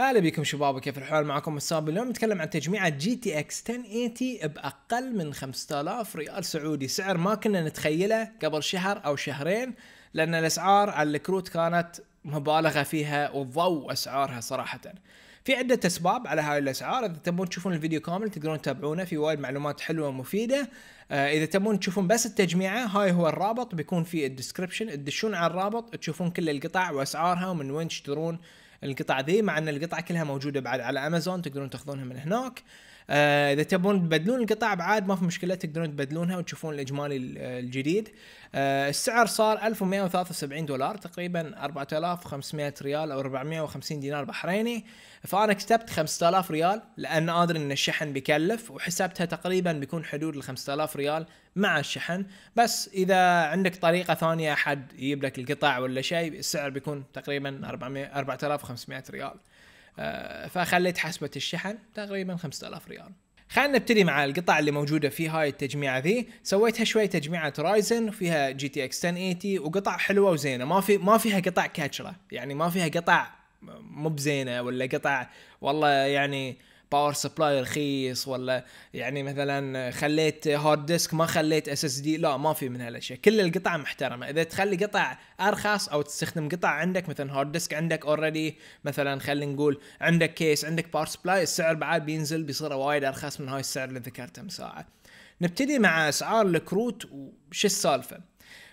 هلا بكم شباب كيف الحال معكم وسام اليوم نتكلم عن تجميعة جي تي اكس 1080 باقل من 5000 ريال سعودي سعر ما كنا نتخيله قبل شهر او شهرين لان الاسعار على الكروت كانت مبالغة فيها وضوء اسعارها صراحة في عدة اسباب على هاي الاسعار اذا تبون تشوفون الفيديو كامل تقدرون تتابعونه في وايد معلومات حلوة ومفيدة آه، اذا تبون تشوفون بس التجميعة هاي هو الرابط بيكون في الديسكربشن تدشون على الرابط تشوفون كل القطع واسعارها ومن وين تشترون القطع ذي مع ان القطع كلها موجوده بعد على امازون تقدرون تاخذونها من هناك آه اذا تبون تبدلون القطع بعاد ما في مشكله تقدرون تبدلونها وتشوفون الاجمالي الجديد آه السعر صار 1173 دولار تقريبا 4500 ريال او 450 دينار بحريني فانا كتبت 5000 ريال لان ادري ان الشحن بيكلف وحسبتها تقريبا بيكون حدود ال 5000 ريال مع الشحن بس اذا عندك طريقه ثانيه احد يجيب لك القطع ولا شيء السعر بيكون تقريبا 400 4500 ريال آه، فخليت حسبة الشحن تقريبا 5000 ريال خلينا نبتدي مع القطع اللي موجودة في هاي التجميعة ذي سويتها شوي تجميعة رايزن وفيها جي تي اكس 1080 وقطع حلوة وزينة ما في ما فيها قطع كاتشرة يعني ما فيها قطع مو بزينة ولا قطع والله يعني باور سبلاي رخيص ولا يعني مثلا خليت هارد ديسك ما خليت اس اس دي لا ما في من هالاشياء كل القطع محترمه اذا تخلي قطع ارخص او تستخدم قطع عندك مثلا هارد ديسك عندك اوريدي مثلا خلينا نقول عندك كيس عندك باور سبلاي السعر بعد بينزل بيصير وايد ارخص من هاي السعر اللي ذكرته من ساعه نبتدي مع اسعار الكروت وش السالفه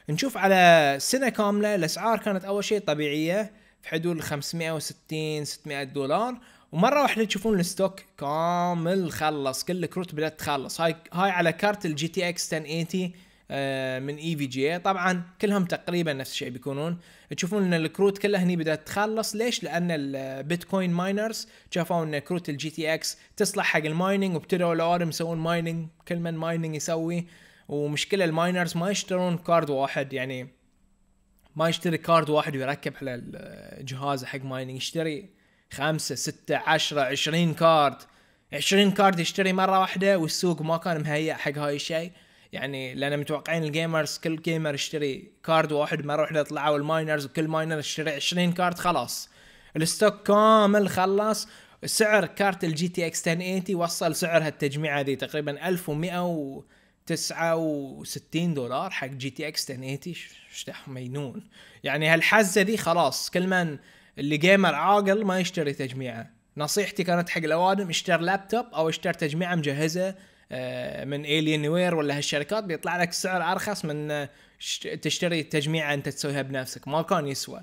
نشوف على سنه كامله الاسعار كانت اول شيء طبيعيه في حدود 560 600 دولار ومره واحده تشوفون الستوك كامل خلص كل الكروت بدات تخلص هاي هاي على كارت الجي تي اكس 1080 آه، من اي في جي إيه. طبعا كلهم تقريبا نفس الشيء بيكونون تشوفون ان الكروت كلها هني بدات تخلص ليش لان البيتكوين ماينرز شافوا ان كروت الجي تي اكس تصلح حق المايننج وابتدوا الاورم يسوون مايننج كل من مايننج يسوي ومشكله الماينرز ما يشترون كارد واحد يعني ما يشتري كارد واحد ويركب على الجهاز حق مايننج يشتري خمسة ستة عشرة عشرين كارد عشرين كارد يشتري مرة واحدة والسوق ما كان مهيأ حق هاي الشيء يعني لان متوقعين الجيمرز كل جيمر يشتري كارد واحد مرة واحدة طلعوا الماينرز وكل ماينر يشتري عشرين كارد خلاص الستوك كامل خلص سعر كارت الجي تي اكس 1080 وصل سعر هالتجميعة هذه تقريبا 1100 و 69 دولار حق جي تي اكس 1080 شتح مجنون يعني هالحزه دي خلاص كل من اللي جيمر عاقل ما يشتري تجميعه نصيحتي كانت حق الاوادم اشتر لابتوب او اشتر تجميعه مجهزه آه، من الين وير ولا هالشركات بيطلع لك سعر ارخص من آه، تشتري تجميعه انت تسويها بنفسك ما كان يسوى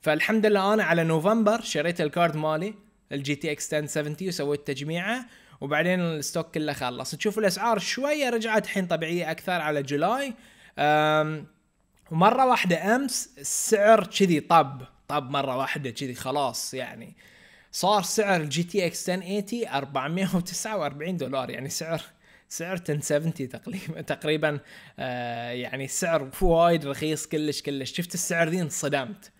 فالحمد لله انا على نوفمبر شريت الكارد مالي الجي تي اكس 1070 وسويت تجميعه وبعدين الستوك كله خلص تشوف الاسعار شويه رجعت الحين طبيعيه اكثر على جولاي ومره واحده امس السعر كذي طب طب مره واحده كذي خلاص يعني صار سعر الجي تي اكس 1080 449 دولار يعني سعر سعر 1070 تقريبا تقريبا آه، يعني سعر وايد رخيص كلش كلش شفت السعر ذي انصدمت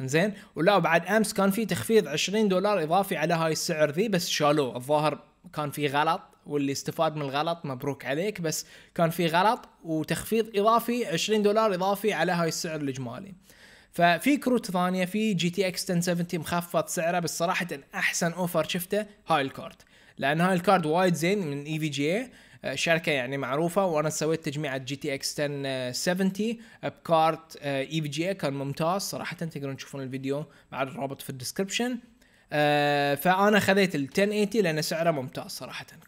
زين ولا بعد امس كان في تخفيض 20 دولار اضافي على هاي السعر ذي بس شالوه الظاهر كان في غلط واللي استفاد من الغلط مبروك عليك بس كان في غلط وتخفيض اضافي 20 دولار اضافي على هاي السعر الاجمالي ففي كروت ثانيه في جي تي اكس 1070 مخفض سعره بس صراحه احسن اوفر شفته هاي الكارد لان هاي الكارد وايد زين من اي في جي شركه يعني معروفه وانا سويت تجميعه جي تي اكس 1070 بكارت اي في جي كان ممتاز صراحه تقدرون تشوفون الفيديو مع الرابط في الديسكربشن آه فانا خذيت ال 1080 لان سعره ممتاز صراحه كان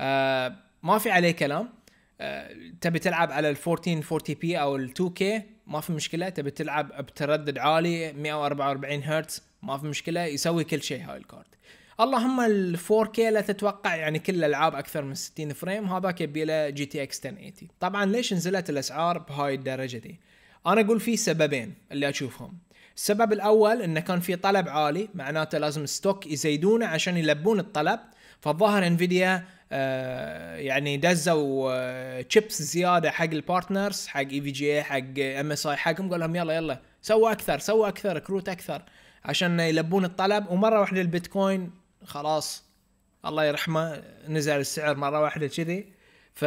آه ما في عليه كلام آه تبي تلعب على ال 1440 بي او ال 2K ما في مشكله تبي تلعب بتردد عالي 144 هرتز ما في مشكله يسوي كل شيء هاي الكارد اللهم ال 4K لا تتوقع يعني كل الالعاب اكثر من 60 فريم هذاك يبي له جي تي اكس 1080 طبعا ليش نزلت الاسعار بهاي الدرجه دي انا اقول في سببين اللي اشوفهم السبب الاول انه كان في طلب عالي معناته لازم ستوك يزيدونه عشان يلبون الطلب فالظاهر انفيديا آه، يعني دزوا تشيبس آه، زياده حق البارتنرز حق اي في جي حق ام اس اي حقهم قال لهم يلا يلا سووا اكثر سووا اكثر كروت اكثر عشان يلبون الطلب ومره واحده البيتكوين خلاص الله يرحمه نزل السعر مره واحده كذي ف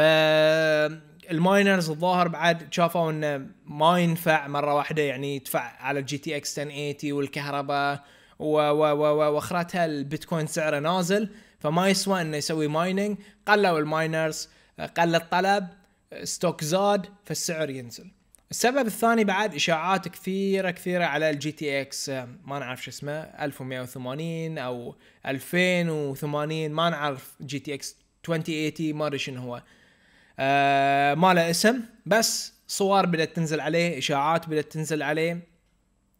الماينرز الظاهر بعد شافوا انه ما ينفع مره واحده يعني يدفع على الجي تي اكس 1080 والكهرباء و و و و واخرتها البيتكوين سعره نازل فما يسوى انه يسوي مايننج قلوا الماينرز قل الطلب ستوك زاد فالسعر ينزل السبب الثاني بعد اشاعات كثيره كثيره على الجي تي اكس ما نعرف شو اسمه 1180 او 2080 ما نعرف جي تي اكس 2080 ما ادري شنو هو آه، ما له اسم بس صور بدات تنزل عليه اشاعات بدات تنزل عليه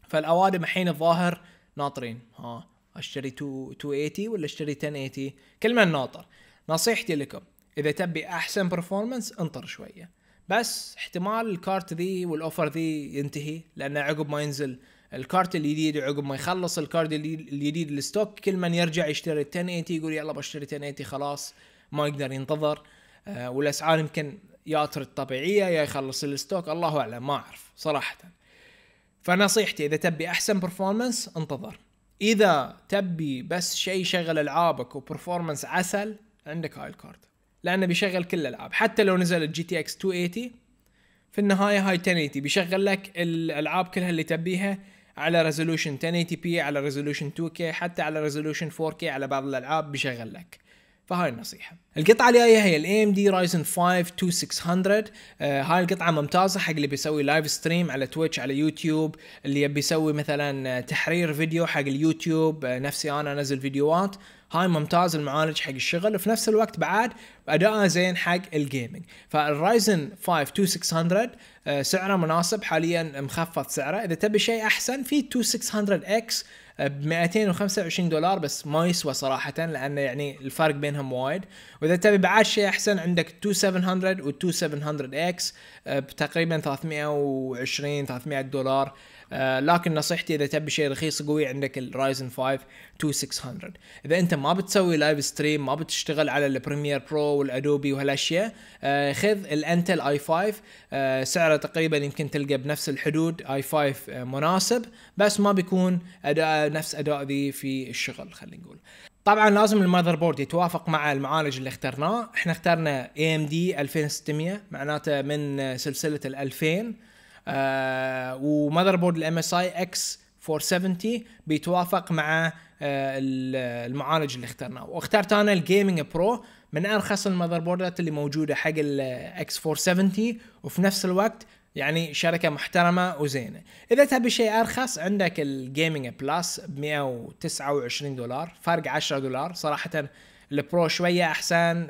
فالاوادم الحين الظاهر ناطرين ها اشتري 280 ولا اشتري 1080 كل من ناطر نصيحتي لكم اذا تبي احسن برفورمانس انطر شويه بس احتمال الكارت ذي والاوفر ذي ينتهي لان عقب ما ينزل الكارت الجديد وعقب ما يخلص الكارت الجديد الستوك كل من يرجع يشتري 1080 يقول يلا بشتري 1080 خلاص ما يقدر ينتظر آه، والاسعار يمكن يا ترد طبيعيه يا يخلص الستوك الله اعلم ما اعرف صراحه فنصيحتي اذا تبي احسن برفورمانس انتظر اذا تبي بس شيء شغل العابك وبرفورمانس عسل عندك هاي الكارد لانه بيشغل كل الالعاب حتى لو نزل الجي تي اكس 280 في النهايه هاي 1080 بيشغل لك الالعاب كلها اللي تبيها على ريزولوشن 1080 بي على ريزولوشن 2 كي حتى على ريزولوشن 4 كي على بعض الالعاب بيشغل لك فهاي النصيحه القطعه الجايه هي الـ AMD Ryzen 5 2600 آه هاي القطعه ممتازه حق اللي بيسوي لايف ستريم على تويتش على يوتيوب اللي يبي يسوي مثلا آه، تحرير فيديو حق اليوتيوب آه نفسي انا انزل فيديوهات هاي ممتاز المعالج حق الشغل وفي نفس الوقت بعد اداءه زين حق الجيمنج فالرايزن 5 2600 آه سعره مناسب حاليا مخفض سعره اذا تبي شيء احسن في 2600 اكس ب 225 دولار بس ما يسوى صراحه لان يعني الفرق بينهم وايد واذا تبي بعد شيء احسن عندك 2700 و 2700 اكس آه، بتقريبا 320 300 دولار آه، لكن نصيحتي اذا تبي شيء رخيص قوي عندك الرايزن 5 2600 اذا انت ما بتسوي لايف ستريم ما بتشتغل على البريمير برو والادوبي وهالاشياء آه، خذ الانتل اي 5 سعره تقريبا يمكن تلقى بنفس الحدود اي آه، 5 مناسب بس ما بيكون اداء نفس اداء ذي في الشغل خلينا نقول طبعا لازم المذر بورد يتوافق مع المعالج اللي اخترناه احنا اخترنا AMD 2600 معناته من سلسله ال 2000 ومذر بورد الام اس اي اكس 470 بيتوافق مع آه، المعالج اللي اخترناه واخترت انا الجيمنج برو من ارخص المذر بوردات اللي موجوده حق الاكس 470 وفي نفس الوقت يعني شركه محترمه وزينه اذا تبي شيء ارخص عندك الجيمنج بلس ب 129 دولار فرق 10 دولار صراحه البرو شويه احسن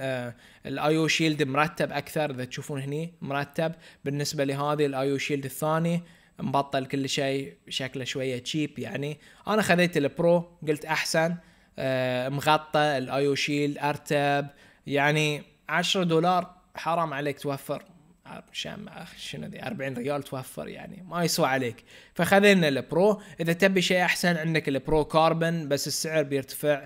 الاي او شيلد مرتب اكثر اذا تشوفون هني مرتب بالنسبه لهذه الاي او شيلد الثاني مبطل كل شيء شكله شويه تشيب يعني انا خذيت البرو قلت احسن آه، مغطى الاي او شيلد ارتب يعني 10 دولار حرام عليك توفر شنو ذي 40 ريال توفر يعني ما يسوى عليك فخذينا البرو اذا تبي شيء احسن عندك البرو كاربن بس السعر بيرتفع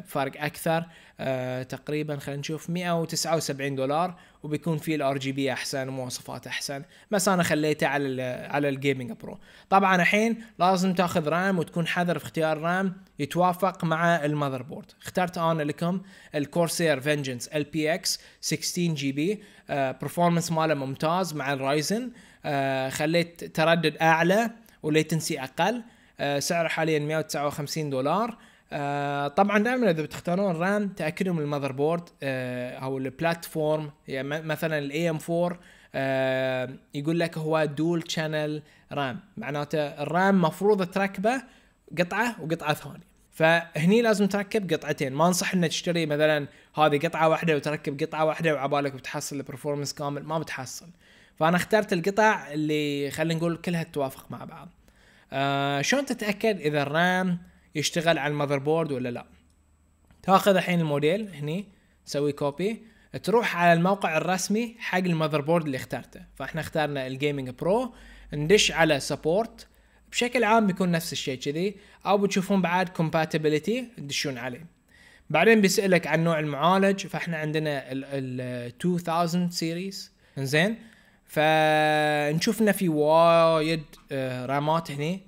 بفارق اكثر آه، تقريبا خلينا نشوف 179 دولار وبيكون فيه الار جي بي احسن ومواصفات احسن بس انا خليته على الـ على الجيمنج برو طبعا الحين لازم تاخذ رام وتكون حذر في اختيار رام يتوافق مع المذر بورد اخترت انا لكم الكورسير فينجنس ال بي اكس 16 جي بي برفورمانس آه، ماله ممتاز مع الرايزن آه خليت تردد اعلى وليتنسي اقل آه سعره حاليا 159 دولار آه طبعا دائما اذا بتختارون رام تاكدوا من المذر بورد آه او البلاتفورم يعني مثلا الاي ام 4 آه يقول لك هو دول شانل رام معناته الرام مفروض تركبه قطعه وقطعه ثانيه فهني لازم تركب قطعتين ما انصح انك تشتري مثلا هذه قطعه واحده وتركب قطعه واحده وعبالك بتحصل البرفورمانس كامل ما بتحصل فانا اخترت القطع اللي خلينا نقول كلها تتوافق مع بعض آه شلون تتاكد اذا الرام يشتغل على المذر بورد ولا لا تاخذ الحين الموديل هني تسوي كوبي تروح على الموقع الرسمي حق المذر بورد اللي اخترته فاحنا اخترنا الجيمنج برو ندش على سبورت بشكل عام بيكون نفس الشيء كذي او بتشوفون بعد كومباتيبلتي تدشون عليه بعدين بيسالك عن نوع المعالج فاحنا عندنا ال 2000 سيريز زين فنشوف انه في وايد آه، رامات هني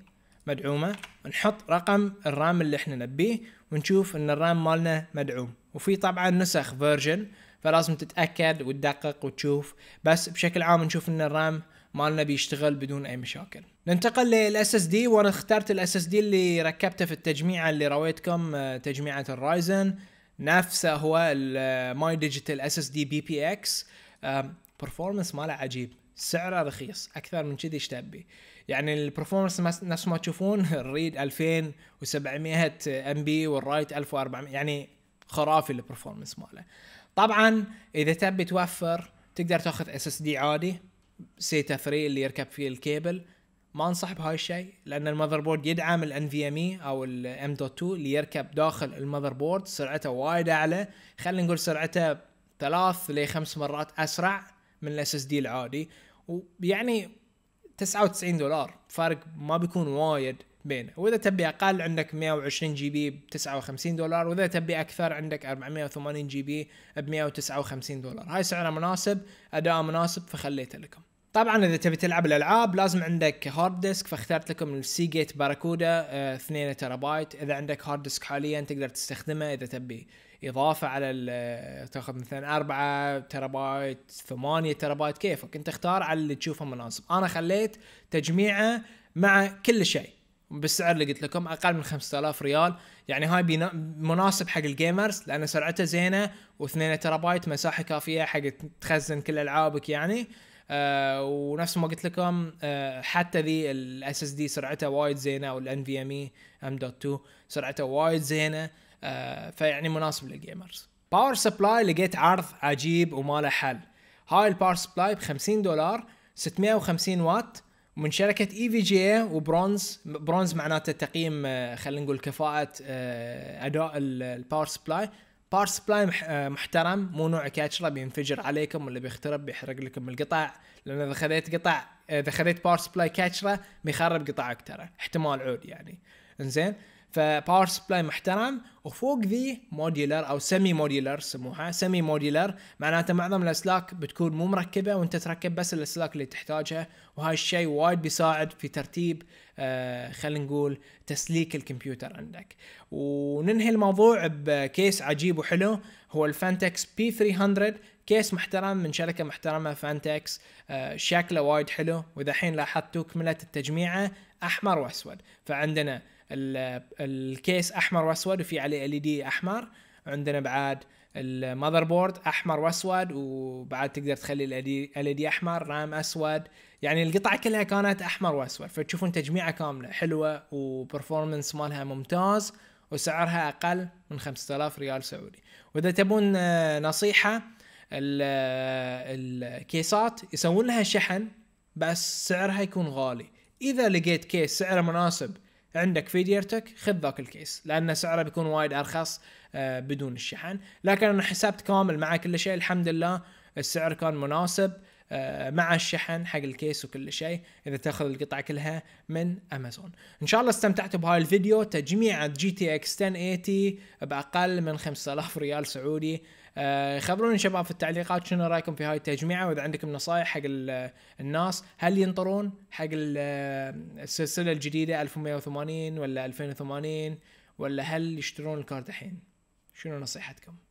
مدعومه نحط رقم الرام اللي احنا نبيه ونشوف ان الرام مالنا مدعوم وفي طبعا نسخ فيرجن فلازم تتاكد وتدقق وتشوف بس بشكل عام نشوف ان الرام مالنا بيشتغل بدون اي مشاكل ننتقل للاس اس دي وانا اخترت الاس اس دي اللي ركبته في التجميعه اللي رويتكم آه، تجميعه الرايزن نفسه هو الماي ديجيتال اس اس دي بي بي اكس برفورمانس ماله عجيب سعره رخيص اكثر من كذي ايش تبي يعني البرفورمانس نفس ما تشوفون الريد 2700 ام بي والرايت 1400 يعني خرافي البرفورمانس ماله طبعا اذا تبي توفر تقدر تاخذ اس اس دي عادي سيتا 3 اللي يركب فيه الكيبل ما انصح بهاي الشيء لان المذر بورد يدعم الان في ام اي او الام دوت 2 اللي يركب داخل المذر بورد سرعته وايد اعلى خلينا نقول سرعته ثلاث لخمس مرات اسرع من الاس اس دي العادي ويعني 99 دولار فرق ما بيكون وايد بينه واذا تبي اقل عندك 120 جي بي ب 59 دولار واذا تبي اكثر عندك 480 جي بي ب 159 دولار هاي سعره مناسب اداء مناسب فخليته لكم طبعا اذا تبي تلعب الالعاب لازم عندك هارد ديسك فاخترت لكم السي جيت باراكودا 2 بايت اذا عندك هارد ديسك حاليا تقدر تستخدمه اذا تبي اضافه على آه، تاخذ مثلا 4 بايت 8 بايت كيفك انت اختار على اللي تشوفه مناسب انا خليت تجميعه مع كل شيء بالسعر اللي قلت لكم اقل من 5000 ريال يعني هاي مناسب حق الجيمرز لان سرعته زينه و2 بايت مساحه كافيه حق تخزن كل العابك يعني آه، ونفس ما قلت لكم آه حتى ذي الاس اس دي سرعتها وايد زينه او الان في ام اي ام دوت 2 سرعتها وايد زينه آه فيعني مناسب للجيمرز باور سبلاي لقيت عرض عجيب وما له حل هاي الباور سبلاي ب 50 دولار 650 واط من شركة اي في جي وبرونز برونز معناته تقييم آه، خلينا نقول كفاءة آه، اداء الباور سبلاي بار آه، سبلاي محترم مو نوع كاتشرة بينفجر عليكم ولا بيخترب بيحرق لكم القطع لان اذا خذيت قطع اذا خذيت بار سبلاي كاتشرة بيخرب قطعك ترى احتمال عود يعني انزين فباور سبلاي محترم وفوق ذي موديلر او سيمي موديلر سموها سيمي موديلر معناته معظم الاسلاك بتكون مو مركبه وانت تركب بس الاسلاك اللي تحتاجها وهاي الشيء وايد بيساعد في ترتيب آه خلينا نقول تسليك الكمبيوتر عندك وننهي الموضوع بكيس عجيب وحلو هو الفانتكس بي 300 كيس محترم من شركه محترمه فانتكس آه شكله وايد حلو واذا الحين لاحظتوا كملت التجميعه احمر واسود فعندنا الكيس احمر واسود وفي عليه ال دي e احمر عندنا بعد المذر بورد احمر واسود وبعد تقدر تخلي ال دي e e احمر رام اسود يعني القطعه كلها كانت احمر واسود فتشوفون تجميعه كامله حلوه وبرفورمانس مالها ممتاز وسعرها اقل من 5000 ريال سعودي واذا تبون آه، نصيحه الكيسات يسوون لها شحن بس سعرها يكون غالي اذا لقيت كيس سعره مناسب عندك في ديرتك خذ ذاك الكيس لان سعره بيكون وايد ارخص آه، بدون الشحن لكن انا حسبت كامل مع كل شيء الحمد لله السعر كان مناسب آه، مع الشحن حق الكيس وكل شيء اذا تاخذ القطعه كلها من امازون ان شاء الله استمتعتوا بهاي الفيديو تجميع جي تي اكس 1080 باقل من 5000 ريال سعودي آه، خبروني شباب في التعليقات شنو رايكم في هاي التجميعه واذا عندكم نصائح حق الناس هل ينطرون حق آه، السلسله الجديده 1180 ولا 2080 ولا هل يشترون الكارت الحين شنو نصيحتكم